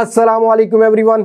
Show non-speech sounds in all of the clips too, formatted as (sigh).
Aslam everyone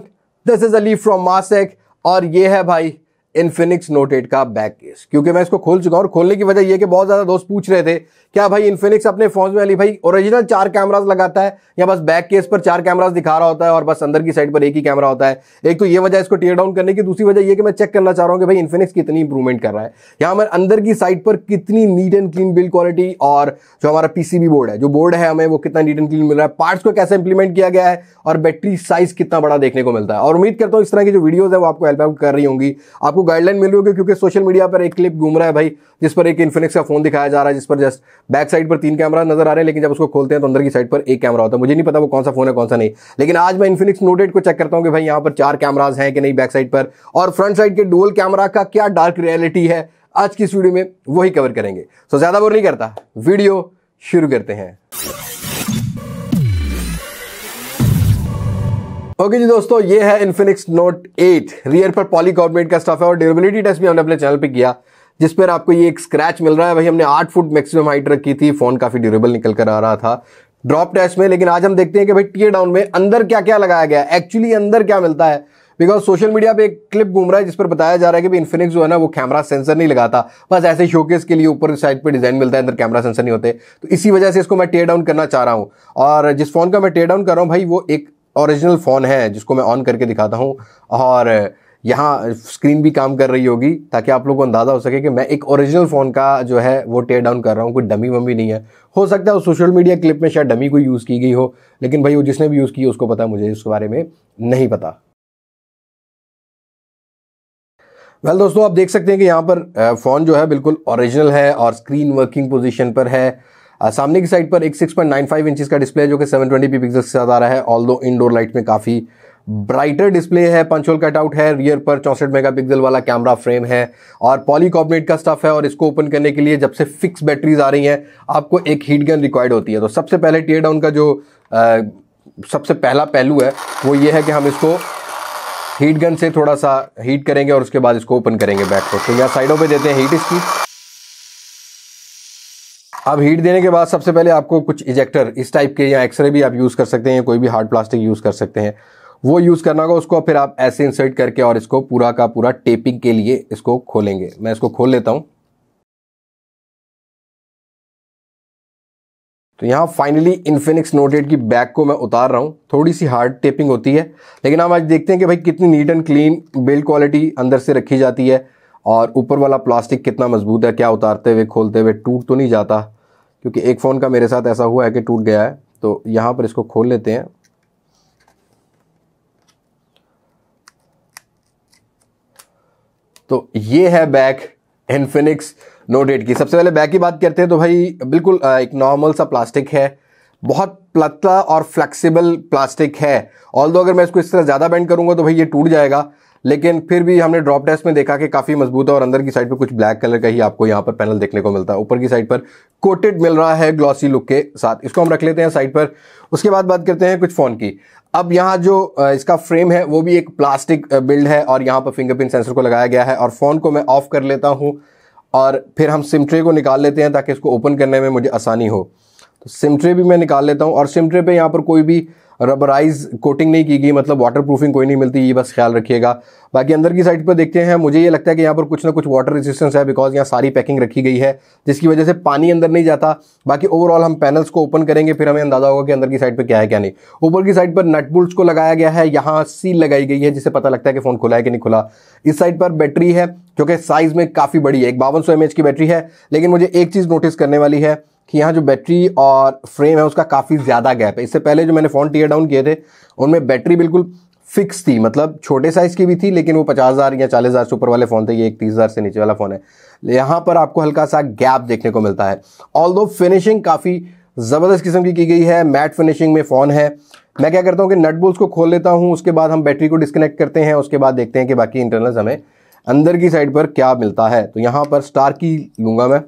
this is Ali from मासेक और ये है भाई इन्फिनिक्स एट का बैक केस क्योंकि मैं इसको खोल चुका हूं और खोलने की वजह यह कि बहुत ज़्यादा दोस्त पूछ रहे थे क्या भाई इन्फिनिक्स अपने फोन में अली भाई ओरिजिनल चार कैमराज लगाता है या बस बैक केस पर चार कैमराज दिखा रहा होता है और बस अंदर की साइड पर एक ही कैमरा होता है एक तो ये वजह इसको टेयर डाउन करने की दूसरी वजह यह कि मैं चेक करना चाह रहा हूं कि भाई इन्फिनिक्स कितनी इंप्रूवमेंट कर रहा है यहां हमारे अंदर की साइड पर कितनी neat and clean build quality और जो हमारा पीसीबी बोर्ड है जो बोर्ड है हमें वो कितना नीट एंड क्लीन मिल रहा है पार्ट्स को कैसे इंप्लीमेंट किया गया है और बैटरी साइज कितना बड़ा देखने को मिलता है और उम्मीद करता हूं इस तरह की जो वीडियोज है वो आपको हेल्प आउट कर रही होंगी आपको गाइडलाइन मिल रही होगी क्योंकि सोशल मीडिया पर एक क्लिप घूम रहा है भाई जिस पर एक इन्फिनिक्स का फोन दिखाया जा रहा है जिस पर जस्ट बैक साइड पर तीन कैमरा नजर आ रहे हैं लेकिन जब उसको खोलते हैं तो अंदर की साइड पर एक कैमरा होता है मुझे नहीं पता वो कौन सा फोन है कौन सा नहीं लेकिन आज मैं इन्फिनिक्स नोटेड को चेक करता हूँ कि भाई यहाँ पर चार कैमराज हैं कि नहीं बैक साइड पर और फ्रंट साइड के डुअल कैमरा का क्या डार्क रियलिटी है आज की इस वीडियो में वही कवर करेंगे सो ज्यादा बोर नहीं करता वीडियो शुरू करते हैं ओके जी दोस्तों ये है इन्फिनिक्स नोट 8 रियर पर पॉलीकॉर्बोनेट का स्टफ है और ड्यूरेबिलिटी टेस्ट भी हमने अपने चैनल पे किया जिस पर आपको ये एक स्क्रैच मिल रहा है भाई हमने आठ फुट मैक्सिमम हाइट रखी थी फोन काफी ड्यूरेबल निकल कर आ रहा था ड्रॉप टेस्ट में लेकिन आज हम देखते हैं कि भाई टीए डाउन में अंदर क्या क्या लगाया गया एक्चुअली अंदर क्या मिलता है बिकॉज सोशल मीडिया पे एक क्लिप घूम रहा है जिस पर बताया जा रहा है कि इन्फिनिक्स जो है ना वो कैमरा सेंसर नहीं लगाता बस ऐसे शोकेस के लिए ऊपर साइड पे डिजाइन मिलता है अंदर कैमरा सेंसर नहीं होते तो इसी वजह से इसको मैं टेयर डाउन करना चाह रहा हूँ और जिस फोन का मैं टेयर डाउन कर रहा हूँ भाई वो एक ओरिजिनल फ़ोन है जिसको मैं ऑन करके दिखाता हूँ और यहाँ स्क्रीन भी काम कर रही होगी ताकि आप लोग को अंदाज़ा हो सके कि मैं एक ओरिजिनल फ़ोन का जो है वो टेयर डाउन कर रहा हूँ कोई डमी वमी नहीं है हो सकता है उस सोशल मीडिया क्लिप में शायद डमी को यूज़ की गई हो लेकिन भाई वो जिसने भी यूज़ की उसको पता मुझे इसके बारे में नहीं पता वेल well, दोस्तों आप देख सकते हैं कि यहाँ पर फ़ोन जो है बिल्कुल ओरिजिनल है और स्क्रीन वर्किंग पोजीशन पर है सामने की साइड पर एक 6.95 इंचेस का डिस्प्ले है जो कि सेवन ट्वेंटी के साथ आ रहा है ऑल दो इंडोर लाइट में काफ़ी ब्राइटर डिस्प्ले है पंचोल कटआउट है रियर पर चौंसठ मेगापिक्सल वाला कैमरा फ्रेम है और पॉलीकॉबनेट का स्टफ है और इसको ओपन करने के लिए जब से फिक्स बैटरीज आ रही हैं आपको एक हीट गन रिक्वायर्ड होती है तो सबसे पहले टीयर डाउन का जो आ, सबसे पहला पहलू है वो ये है कि हम इसको हीट गन से थोड़ा सा हीट करेंगे और उसके बाद इसको ओपन करेंगे बैक को तो यहाँ साइडों पर देते हैं हीट इसकी अब हीट देने के बाद सबसे पहले आपको कुछ इजेक्टर इस टाइप के या एक्सरे भी आप यूज़ कर सकते हैं कोई भी हार्ड प्लास्टिक यूज़ कर सकते हैं वो यूज़ करना होगा उसको फिर आप ऐसे इंसर्ट करके और इसको पूरा का पूरा टेपिंग के लिए इसको खोलेंगे मैं इसको खोल लेता हूँ तो यहाँ फाइनली इन्फिनिक्स नोटेड की बैग को मैं उतार रहा हूँ थोड़ी सी हार्ड टेपिंग होती है लेकिन हम आज देखते हैं कि भाई कितनी neat and clean build quality अंदर से रखी जाती है और ऊपर वाला प्लास्टिक कितना मजबूत है क्या उतारते हुए खोलते हुए टूट तो नहीं जाता क्योंकि एक फ़ोन का मेरे साथ ऐसा हुआ है कि टूट गया है तो यहाँ पर इसको खोल लेते हैं तो ये है बैक इनफिनिक्स नोट एट की सबसे पहले बैक की बात करते हैं तो भाई बिल्कुल एक नॉर्मल सा प्लास्टिक है बहुत पतला और फ्लेक्सिबल प्लास्टिक है ऑल अगर मैं इसको इस तरह ज़्यादा बेंड करूँगा तो भाई ये टूट जाएगा लेकिन फिर भी हमने ड्रॉप टेस्ट में देखा कि काफ़ी मजबूत है और अंदर की साइड पे कुछ ब्लैक कलर का ही आपको यहाँ पर पैनल देखने को मिलता है ऊपर की साइड पर कोटेड मिल रहा है ग्लॉसी लुक के साथ इसको हम रख लेते हैं साइड पर उसके बाद बात करते हैं कुछ फ़ोन की अब यहाँ जो इसका फ्रेम है वो भी एक प्लास्टिक बिल्ड है और यहाँ पर फिंगरप्रिंट सेंसर को लगाया गया है और फ़ोन को मैं ऑफ़ कर लेता हूँ और फिर हम सिम ट्रे को निकाल लेते हैं ताकि इसको ओपन करने में मुझे आसानी हो तो सिम ट्रे भी मैं निकाल लेता हूँ और सिम ट्रे पर यहाँ पर कोई भी रबराइज कोटिंग नहीं की गई मतलब वाटर प्रूफिंग कोई नहीं मिलती ये बस ख्याल रखिएगा बाकी अंदर की साइड पर देखते हैं मुझे ये लगता है कि यहाँ पर कुछ ना कुछ वाटर रेजिस्टेंस है बिकॉज यहाँ सारी पैकिंग रखी गई है जिसकी वजह से पानी अंदर नहीं जाता बाकी ओवरऑल हम पैनल्स को ओपन करेंगे फिर हमें अंदाजा होगा कि अंदर की साइड पर क्या है क्या नहीं ऊपर की साइड पर नट को लगाया गया है यहाँ सील लगाई गई है जिससे पता लगता है कि फ़ोन खुला है कि नहीं खुला इस साइड पर बैटरी है जो कि साइज़ में काफ़ी बड़ी है एक बावन सौ की बैटरी है लेकिन मुझे एक चीज़ नोटिस करने वाली है कि यहाँ जो बैटरी और फ्रेम है उसका काफ़ी ज़्यादा गैप है इससे पहले जो मैंने फ़ोन टीयर डाउन किए थे उनमें बैटरी बिल्कुल फिक्स थी मतलब छोटे साइज़ की भी थी लेकिन वो पचास हज़ार या चालीस हज़ार से ऊपर वाले फ़ोन थे ये एक तीस हज़ार से नीचे वाला फ़ोन है यहाँ पर आपको हल्का सा गैप देखने को मिलता है ऑल दो फिनिशिंग काफ़ी ज़बरदस्त किस्म की की गई है मैट फिनिशिंग में फ़ोन है मैं क्या करता हूँ कि नट बोल्स को खोल लेता हूँ उसके बाद हम बैटरी को डिस्कनेक्ट करते हैं उसके बाद देखते हैं कि बाकी इंटरनल्स हमें अंदर की साइड पर क्या मिलता है तो यहाँ पर स्टार की लूँगा मैं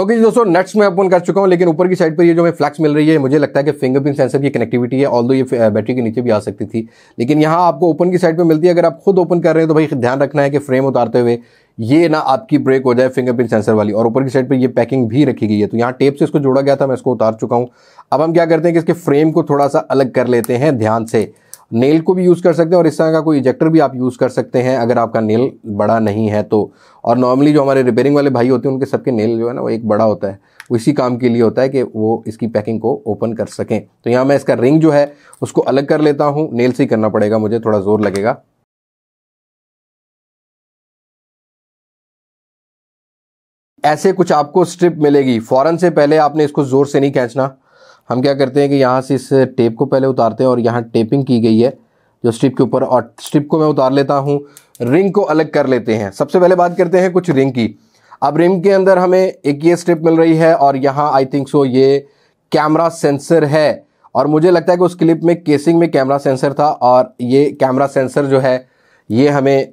ओके okay, दोस्तों नट्स मैं ओपन कर चुका हूँ लेकिन ऊपर की साइड पर ये जो हमें फ्लैक्स मिल रही है मुझे लगता है कि फिंगरप्रिंट सेंसर की कनेक्टिविटी है ऑल दो ये बैटरी के नीचे भी आ सकती थी लेकिन यहां आपको ओपन की साइड पर मिलती है अगर आप खुद ओपन कर रहे हैं तो भाई ध्यान रखना है कि फ्रेम उतारते हुए ये ना आपकी ब्रेक हो जाए फिंगरप्रिंट सेंसर वाली और ऊपर की साइड पर यह पैकिंग भी रखी गई है तो यहाँ टेप से इसको जोड़ा गया था मैं इसको उतार चुका हूँ अब हम क्या करते हैं कि इसके फ्रेम को थोड़ा सा अलग कर लेते हैं ध्यान से नेल को भी यूज़ कर सकते हैं और इस तरह का कोई इजेक्टर भी आप यूज़ कर सकते हैं अगर आपका नेल बड़ा नहीं है तो और नॉर्मली जो हमारे रिपेयरिंग वाले भाई होते हैं उनके सबके नेल जो है ना वो एक बड़ा होता है वो इसी काम के लिए होता है कि वो इसकी पैकिंग को ओपन कर सकें तो यहाँ मैं इसका रिंग जो है उसको अलग कर लेता हूँ नेल से ही करना पड़ेगा मुझे थोड़ा ज़ोर लगेगा ऐसे कुछ आपको स्ट्रिप मिलेगी फ़ौरन से पहले आपने इसको ज़ोर से नहीं खींचना हम क्या करते हैं कि यहाँ से इस टेप को पहले उतारते हैं और यहाँ टेपिंग की गई है जो स्ट्रिप के ऊपर और स्ट्रिप को मैं उतार लेता हूँ रिंग को अलग कर लेते हैं सबसे पहले बात करते हैं कुछ रिंग की अब रिंग के अंदर हमें एक ये स्ट्रिप मिल रही है और यहाँ आई थिंक सो ये कैमरा सेंसर है और मुझे लगता है कि उस क्लिप में केसिंग में कैमरा सेंसर था और ये कैमरा सेंसर जो है ये हमें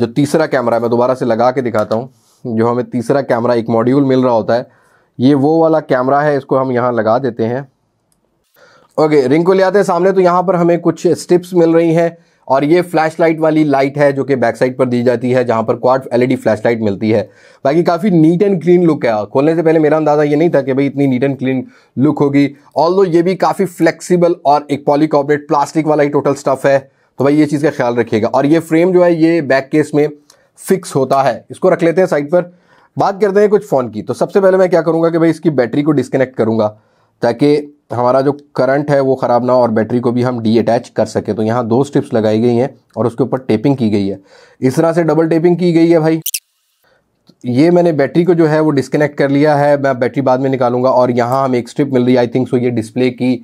जो तीसरा कैमरा है मैं दोबारा से लगा के दिखाता हूँ जो हमें तीसरा कैमरा एक मॉड्यूल मिल रहा होता है ये वो वाला कैमरा है इसको हम यहाँ लगा देते हैं ओके रिंग को ले आते हैं सामने तो यहाँ पर हमें कुछ स्टिप्स मिल रही हैं और ये फ्लैश लाइट वाली लाइट है जो कि बैक साइड पर दी जाती है जहाँ पर क्वाड एलईडी फ्लैश लाइट मिलती है बाकी काफ़ी नीट एंड क्लीन लुक है खोलने से पहले मेरा अंदाज़ा ये नहीं था कि भाई इतनी नीट एंड क्लीन लुक होगी ऑल ये भी काफ़ी फ्लेक्सीबल और एक पॉलीकॉपरेट प्लास्टिक वाला ही टोटल स्टफ़ है तो भाई ये चीज़ का ख्याल रखिएगा और ये फ्रेम जो है ये बैक केस में फिक्स होता है इसको रख लेते हैं साइड पर बात करते हैं कुछ फ़ोन की तो सबसे पहले मैं क्या करूँगा कि भाई इसकी बैटरी को डिस्कनेक्ट करूँगा ताकि हमारा जो करंट है वो ख़राब ना हो और बैटरी को भी हम डी अटैच कर सकें तो यहाँ दो स्ट्रिप्स लगाई गई हैं और उसके ऊपर टेपिंग की गई है इस तरह से डबल टेपिंग की गई है भाई ये मैंने बैटरी को जो है वो डिस्कनेक्ट कर लिया है मैं बैटरी बाद में निकालूंगा और यहाँ हम एक स्ट्रिप मिल रही है आई थिंक सो ये डिस्प्ले की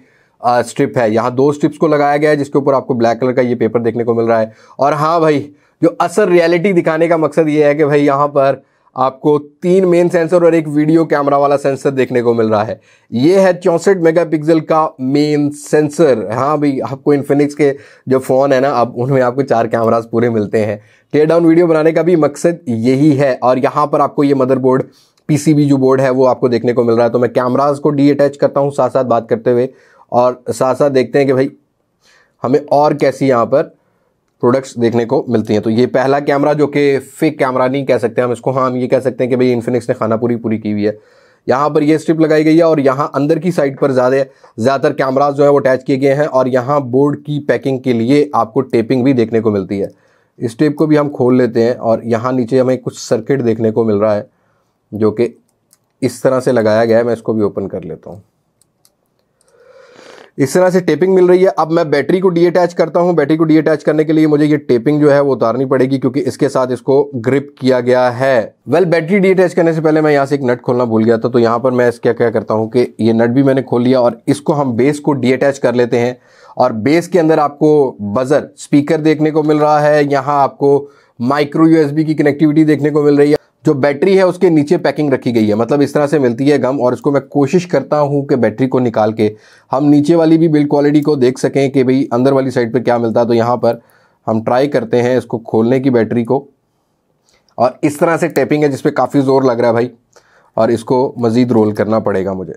आ, स्ट्रिप है यहाँ दो स्ट्रिप्स को लगाया गया है जिसके ऊपर आपको ब्लैक कलर का ये पेपर देखने को मिल रहा है और हाँ भाई जो असल रियलिटी दिखाने का मकसद ये है कि भाई यहाँ पर आपको तीन मेन सेंसर और एक वीडियो कैमरा वाला सेंसर देखने को मिल रहा है ये है चौंसठ मेगापिक्सल का मेन सेंसर हाँ भाई आपको इन्फिनिक्स के जो फ़ोन है ना अब उनमें आपको चार कैमरास पूरे मिलते हैं टेयर डाउन वीडियो बनाने का भी मकसद यही है और यहाँ पर आपको ये मदरबोर्ड पीसीबी जो बोर्ड है वो आपको देखने को मिल रहा है तो मैं कैमराज को डी अटैच करता हूँ साथ साथ बात करते हुए और साथ साथ देखते हैं कि भाई हमें और कैसी यहाँ पर प्रोडक्ट्स देखने को मिलती हैं तो ये पहला कैमरा जो कि फेक कैमरा नहीं कह सकते हम इसको हाँ हम ये कह सकते हैं कि भाई इन्फिनिक्स ने खाना पूरी पूरी की हुई है यहाँ पर ये स्ट्रिप लगाई गई है और यहाँ अंदर की साइड पर ज़्यादा ज़्यादातर कैमराज जो है वो अटैच किए गए हैं और यहाँ बोर्ड की पैकिंग के लिए आपको टेपिंग भी देखने को मिलती है इस टेप को भी हम खोल लेते हैं और यहाँ नीचे हमें कुछ सर्किट देखने को मिल रहा है जो कि इस तरह से लगाया गया है मैं इसको भी ओपन कर लेता हूँ इस तरह से टेपिंग मिल रही है अब मैं बैटरी को डीअटैच करता हूँ बैटरी को डीअटैच करने के लिए मुझे ये टेपिंग जो है वो उतारनी पड़ेगी क्योंकि इसके साथ इसको ग्रिप किया गया है वेल बैटरी बैटरी डीअटैच करने से पहले मैं यहाँ से एक नट खोलना भूल गया था तो यहाँ पर मैं इसका क्या करता हूँ कि ये नट भी मैंने खोल लिया और इसको हम बेस को डीअटैच कर लेते हैं और बेस के अंदर आपको बजर स्पीकर देखने को मिल रहा है यहाँ आपको माइक्रो यूएसबी की कनेक्टिविटी देखने को मिल रही है जो बैटरी है उसके नीचे पैकिंग रखी गई है मतलब इस तरह से मिलती है गम और इसको मैं कोशिश करता हूँ कि बैटरी को निकाल के हम नीचे वाली भी बिल्ड क्वालिटी को देख सकें कि भाई अंदर वाली साइड पर क्या मिलता है तो यहाँ पर हम ट्राई करते हैं इसको खोलने की बैटरी को और इस तरह से टैपिंग है जिस पर काफ़ी ज़ोर लग रहा है भाई और इसको मज़ीद रोल करना पड़ेगा मुझे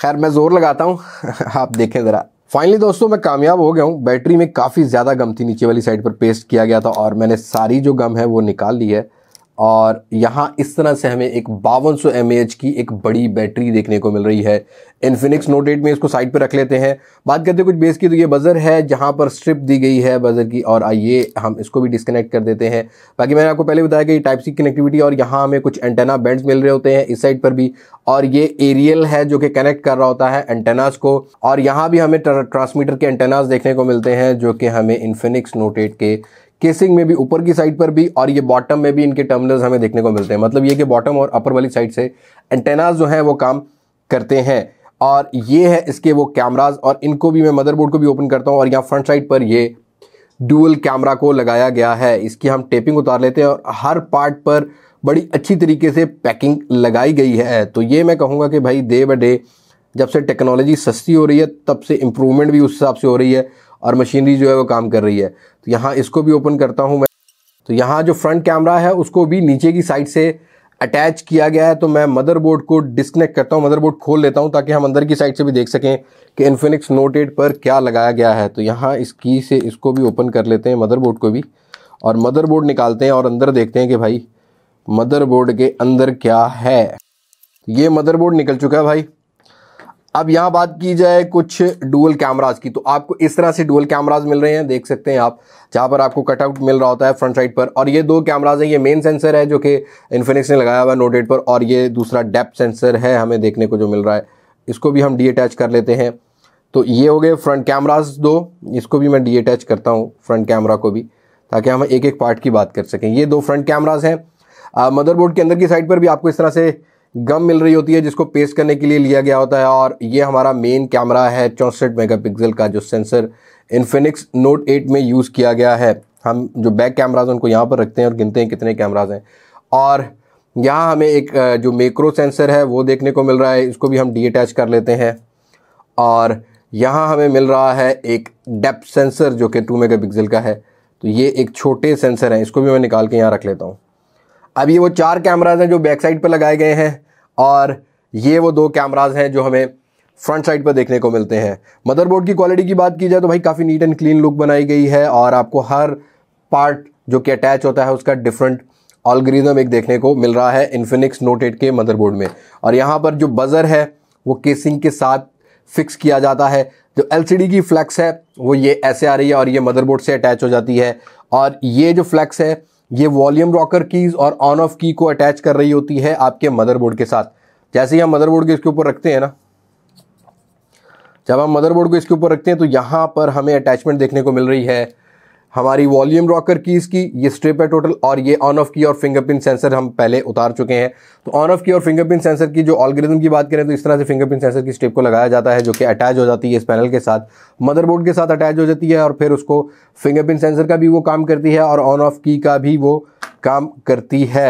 खैर मैं ज़ोर लगाता हूँ (laughs) आप देखें ज़रा फाइनली दोस्तों मैं कामयाब हो गया हूँ बैटरी में काफ़ी ज़्यादा गम थी नीचे वाली साइड पर पेस्ट किया गया था और मैंने सारी जो गम है वो निकाल ली है और यहाँ इस तरह से हमें एक बावन सौ की एक बड़ी बैटरी देखने को मिल रही है इन्फिनिक्स नोट एट में इसको साइड पर रख लेते हैं बात करते हैं कुछ बेस की तो ये बज़र है जहाँ पर स्ट्रिप दी गई है बज़र की और आइए हम इसको भी डिस्कनेक्ट कर देते हैं बाकी मैंने आपको पहले बताया कि टाइप सी कनेक्टिविटी और यहाँ हमें कुछ एंटेना बैंड्स मिल रहे होते हैं इस साइड पर भी और ये एरियल है जो कि कनेक्ट कर रहा होता है एंटेनाज को और यहाँ भी हमें ट्रांसमीटर के एंटेनाज देखने को मिलते हैं जो कि हमें इन्फिनिक्स नोट एट के केसिंग में भी ऊपर की साइड पर भी और ये बॉटम में भी इनके टर्मिनल्स हमें देखने को मिलते हैं मतलब ये कि बॉटम और अपर वाली साइड से एंटेनाज जो हैं वो काम करते हैं और ये है इसके वो कैमराज और इनको भी मैं मदरबोर्ड को भी ओपन करता हूँ और यहाँ फ्रंट साइड पर ये डुअल कैमरा को लगाया गया है इसकी हम टेपिंग उतार लेते हैं और हर पार्ट पर बड़ी अच्छी तरीके से पैकिंग लगाई गई है तो ये मैं कहूँगा कि भाई डे बाय डे जब से टेक्नोलॉजी सस्ती हो रही है तब से इम्प्रूवमेंट भी उस हिसाब से हो रही है और मशीनरी जो है वो काम कर रही है तो यहाँ इसको भी ओपन करता हूँ मैं तो यहाँ जो फ्रंट कैमरा है उसको भी नीचे की साइड से अटैच किया गया है तो मैं मदरबोर्ड को डिस्कनेक्ट करता हूँ मदरबोर्ड खोल लेता हूँ ताकि हम अंदर की साइड से भी देख सकें कि इन्फिनिक्स नोट एट पर क्या लगाया गया है तो यहाँ इस की से इसको भी ओपन कर लेते हैं मदरबोर्ड को भी और मदरबोर्ड निकालते हैं और अंदर देखते हैं कि भाई मदरबोर्ड के अंदर क्या है ये मदरबोर्ड निकल चुका है भाई अब यहाँ बात की जाए कुछ डुअल कैमराज की तो आपको इस तरह से डुअल कैमराज मिल रहे हैं देख सकते हैं आप जहाँ पर आपको कटआउट मिल रहा होता है फ्रंट साइड पर और ये दो कैमराज हैं ये मेन सेंसर है जो कि इन्फिनिक्स ने लगाया हुआ है नोट पर और ये दूसरा डेप्थ सेंसर है हमें देखने को जो मिल रहा है इसको भी हम डी कर लेते हैं तो ये हो गए फ्रंट कैमराज दो इसको भी मैं डी अटैच करता हूँ फ्रंट कैमरा को भी ताकि हम एक एक पार्ट की बात कर सकें ये दो फ्रंट कैमराज हैं मदरबोर्ड के अंदर की साइड पर भी आपको इस तरह से गम मिल रही होती है जिसको पेस्ट करने के लिए लिया गया होता है और ये हमारा मेन कैमरा है चौंसठ मेगापिक्सल का जो सेंसर इन्फिनिक्स नोट एट में यूज़ किया गया है हम जो बैक कैमराज उनको यहाँ पर रखते हैं और गिनते हैं कितने कैमराज हैं और यहाँ हमें एक जो मेक्रो सेंसर है वो देखने को मिल रहा है इसको भी हम डी अटैच कर लेते हैं और यहाँ हमें मिल रहा है एक डेप्थ सेंसर जो कि टू मेगापिक्सल का है तो ये एक छोटे सेंसर है इसको भी मैं निकाल के यहाँ रख लेता हूँ अब ये वो चार कैमराज हैं जो बैक साइड पर लगाए गए हैं और ये वो दो कैमराज हैं जो हमें फ्रंट साइड पर देखने को मिलते हैं मदरबोर्ड की क्वालिटी की बात की जाए तो भाई काफ़ी नीट एंड क्लीन लुक बनाई गई है और आपको हर पार्ट जो कि अटैच होता है उसका डिफरेंट ऑलग्रिदम एक देखने को मिल रहा है इन्फिनिक्स नोट एट के मदरबोर्ड में और यहाँ पर जो बज़र है वो केसिंग के साथ फिक्स किया जाता है जो एल की फ्लैक्स है वो ये ऐसे आ रही है और ये मदरबोर्ड से अटैच हो जाती है और ये जो फ्लैक्स है ये वॉल्यूम रॉकर कीज और ऑन ऑफ की को अटैच कर रही होती है आपके मदरबोर्ड के साथ जैसे ही हम मदरबोर्ड को इसके ऊपर रखते हैं ना जब हम मदरबोर्ड को इसके ऊपर रखते हैं तो यहां पर हमें अटैचमेंट देखने को मिल रही है हमारी वॉल्यूम रॉकर कीज़ की ये स्ट्रिप है टोटल और ये ऑन ऑफ की और फिंगरप्रिंट सेंसर हम पहले उतार चुके हैं तो ऑन ऑफ की और फिंगरप्रिंट सेंसर की जो ऑलग्रिदम की बात करें तो इस तरह से फिंगरप्रिंट सेंसर की स्ट्रिप को लगाया जाता है जो कि अटैच हो जाती है इस पैनल के साथ मदरबोर्ड के साथ अटैच हो जाती है और फिर उसको फिंगरप्रिंट सेंसर का भी वो काम करती है और ऑन ऑफ की का भी वो काम करती है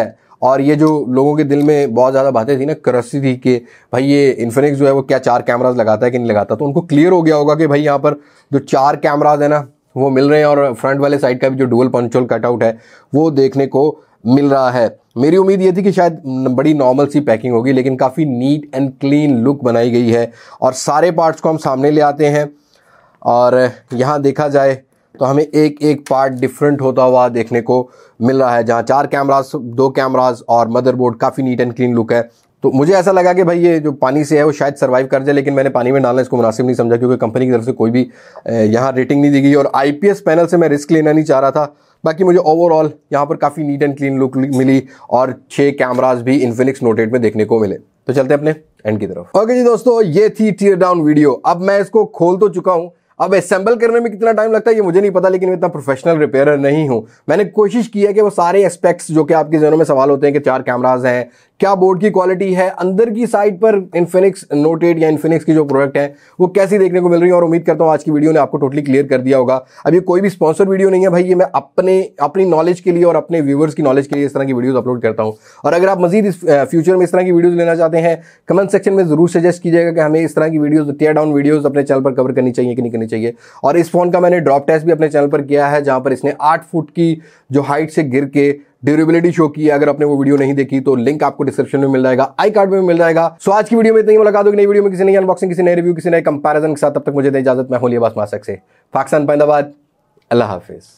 और ये जो लोगों के दिल में बहुत ज़्यादा बातें थी ना करसी थी कि भाई ये इन्फिनिक्स जो है वो क्या चार कैमराज लगाता है कि नहीं लगाता तो उनको क्लियर हो गया होगा कि भाई यहाँ पर जो चार कैमराज है ना वो मिल रहे हैं और फ्रंट वाले साइड का भी जो डुअल पंचोल कटआउट है वो देखने को मिल रहा है मेरी उम्मीद ये थी कि शायद बड़ी नॉर्मल सी पैकिंग होगी लेकिन काफ़ी नीट एंड क्लीन लुक बनाई गई है और सारे पार्ट्स को हम सामने ले आते हैं और यहाँ देखा जाए तो हमें एक एक पार्ट डिफरेंट होता हुआ देखने को मिल रहा है जहाँ चार कैमरास दो कैमरास और मदरबोर्ड काफ़ी नीट एंड क्लीन लुक है तो मुझे ऐसा लगा कि भाई ये जो पानी से है वो शायद सर्वाइव कर जाए लेकिन मैंने पानी में डालना इसको मुनासिब नहीं समझा क्योंकि कंपनी की तरफ से कोई भी यहाँ रेटिंग नहीं दी गई और आई पैनल से मैं रिस्क लेना नहीं चाह रहा था बाकी मुझे ओवरऑल यहाँ पर काफ़ी नीट एंड क्लीन लुक मिली और छः कैमराज भी इन्फिनिक्स नोटेड में देखने को मिले तो चलते अपने एंड की तरफ ओके जी दोस्तों ये थी टीयर डाउन वीडियो अब मैं इसको खोल तो चुका हूँ अब असेंबल करने में कितना टाइम लगता है ये मुझे नहीं पता लेकिन मैं इतना प्रोफेशनल रिपेयरर नहीं हूँ मैंने कोशिश की है कि वो सारे एस्पेक्ट्स जो कि आपके जहनों में सवाल होते हैं कि चार कैमराज हैं क्या बोर्ड की क्वालिटी है अंदर की साइड पर इन्फिनिक्स नोटेड या इन्फिनिक्स की जो प्रोडक्ट है वो कैसी देखने को मिल रही है और उम्मीद करता हूँ आज की वीडियो ने आपको टोटली क्लियर कर दिया होगा अब ये कोई भी स्पॉन्सर वीडियो नहीं है भाई ये मैं अपने अपनी नॉलेज के लिए और अपने व्यूवर्स की नॉलेज के लिए इस तरह की वीडियोज़ अपलोड करता हूँ और अगर आप मजीद इस फ्यूचर में इस तरह की वीडियोज़ लेना चाहते हैं कमेंट सेक्शन में ज़रूर सजेस्ट कीजिएगा कि हमें इस तरह की वीडियोज़ टेयर डाउन वीडियोज़ अपने चैनल पर कवर करनी चाहिए कि नहीं करनी चाहिए और इस फ़ोन का मैंने ड्रॉप टेस्ट भी अपने चैनल पर किया है जहाँ पर इसने आठ फुट की जो हाइट से गिर के ड्यूरेबिलिटी शो की है अगर आपने वो वीडियो नहीं देखी तो लिंक आपको डिस्क्रिप्शन में मिल जाएगा आई कार्ड में मिल जाएगा सो आज की वीडियो में इतनी मुलाकात होगी नई वीडियो में किसी नई अनबॉक्सिंग किसी नए रिव्यू किसी नए कंपेरिजन के साथ तब तक मुझे इजाजत मैं होली बस मासक से पाकिस्तान पैदाबाद अल्लाह हाफिज़